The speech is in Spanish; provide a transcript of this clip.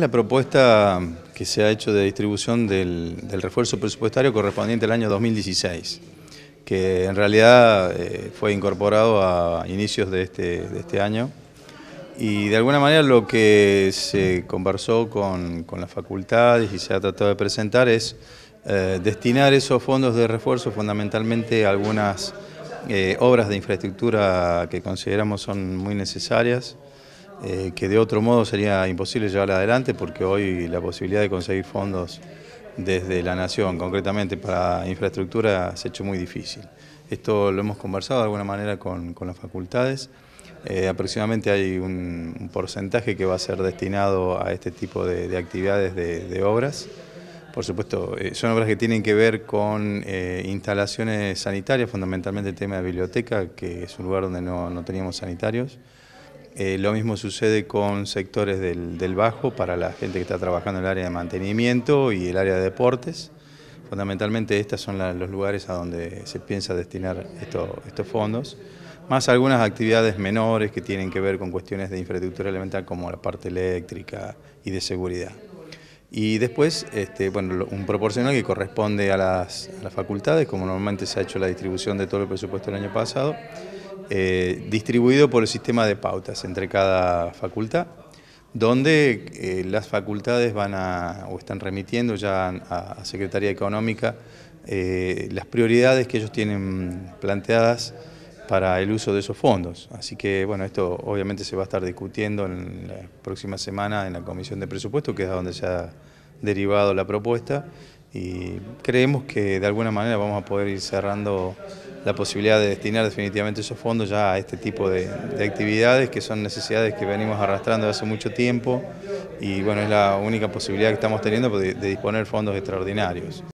La propuesta que se ha hecho de distribución del, refuerzo presupuestario correspondiente al año 2016, que en realidad eh, fue incorporado a inicios este, de este, año. Y de alguna manera lo que se conversó con, con las facultades y se ha tratado de presentar es eh, destinar esos fondos de refuerzo fundamentalmente a algunas eh, obras de infraestructura que consideramos son muy necesarias, eh, que de otro modo sería imposible llevarla adelante porque hoy la posibilidad de conseguir fondos desde la Nación, concretamente para infraestructura, se ha hecho muy difícil. Esto lo hemos conversado de alguna manera con, las facultades. Eh, aproximadamente hay un, porcentaje que va a ser destinado a este tipo de, actividades de, obras. Por supuesto, eh, son obras que tienen que ver con instalaciones sanitarias, fundamentalmente el tema de biblioteca, que es un lugar donde no teníamos sanitarios. Eh, lo mismo sucede con sectores del, bajo para la gente que está trabajando en el área de mantenimiento y el área de deportes. Fundamentalmente estos son los lugares a donde se piensa destinar estos fondos, más algunas actividades menores que tienen que ver con cuestiones de infraestructura elemental como la parte eléctrica y de seguridad. Y después, este, un proporcional que corresponde a las, a las facultades, como normalmente se ha hecho la distribución de todo el presupuesto el año pasado, eh, distribuido por el sistema de pautas entre cada facultad, donde eh, las facultades van a, o están remitiendo ya a, Secretaría Económica eh, las prioridades que ellos tienen planteadas para el uso de esos fondos. Así que, bueno, esto obviamente se va a estar discutiendo en la próxima semana en la Comisión de Presupuesto, que es donde se ha derivado la propuesta, y creemos que de alguna manera vamos a poder ir cerrando la posibilidad de destinar definitivamente esos fondos ya a este tipo de, actividades que son necesidades que venimos arrastrando hace mucho tiempo y bueno, es la única posibilidad que estamos teniendo de, de disponer fondos extraordinarios.